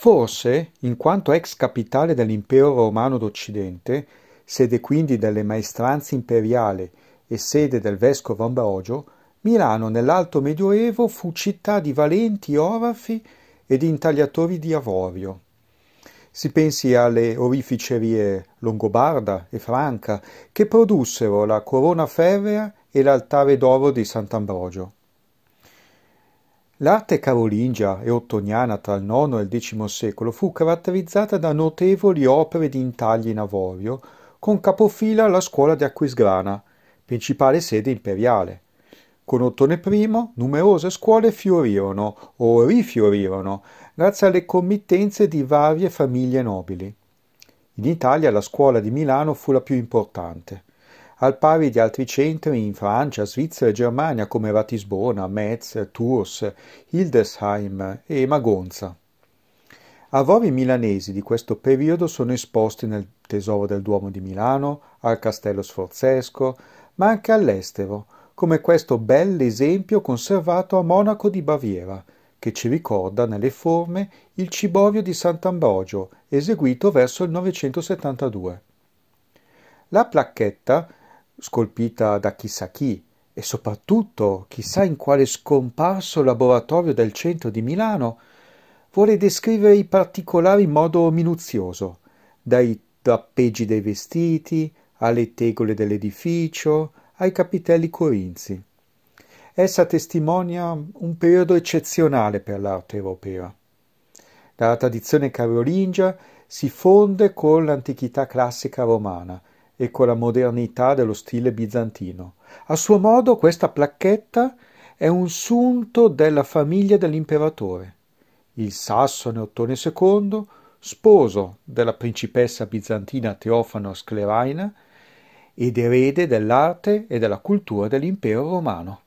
Forse, in quanto ex capitale dell'impero romano d'Occidente, sede quindi delle maestranze imperiali e sede del vescovo Ambrogio, Milano nell'alto medioevo fu città di valenti orafi e di intagliatori di avorio. Si pensi alle orificerie longobarda e franca che produssero la corona ferrea e l'altare d'oro di Sant'Ambrogio. L'arte carolingia e ottoniana tra il IX e il X secolo fu caratterizzata da notevoli opere di intagli in avorio, con capofila la scuola di Aquisgrana, principale sede imperiale. Con Ottone I numerose scuole fiorirono o rifiorirono grazie alle committenze di varie famiglie nobili. In Italia la scuola di Milano fu la più importante al pari di altri centri in Francia, Svizzera e Germania come Ratisbona, Metz, Tours, Hildesheim e Magonza. Avori milanesi di questo periodo sono esposti nel Tesoro del Duomo di Milano, al Castello Sforzesco, ma anche all'estero, come questo bell'esempio conservato a Monaco di Baviera, che ci ricorda nelle forme il ciborio di Sant'Ambrogio, eseguito verso il 972. La placchetta scolpita da chissà chi e soprattutto chissà in quale scomparso laboratorio del centro di Milano, vuole descrivere i particolari in modo minuzioso, dai trappeggi dei vestiti alle tegole dell'edificio, ai capitelli corinzi. Essa testimonia un periodo eccezionale per l'arte europea. La tradizione carolingia si fonde con l'antichità classica romana, e con la modernità dello stile bizantino. A suo modo questa placchetta è un sunto della famiglia dell'imperatore, il sassone Ottone II, sposo della principessa bizantina Teofano Scleraina ed erede dell'arte e della cultura dell'impero romano.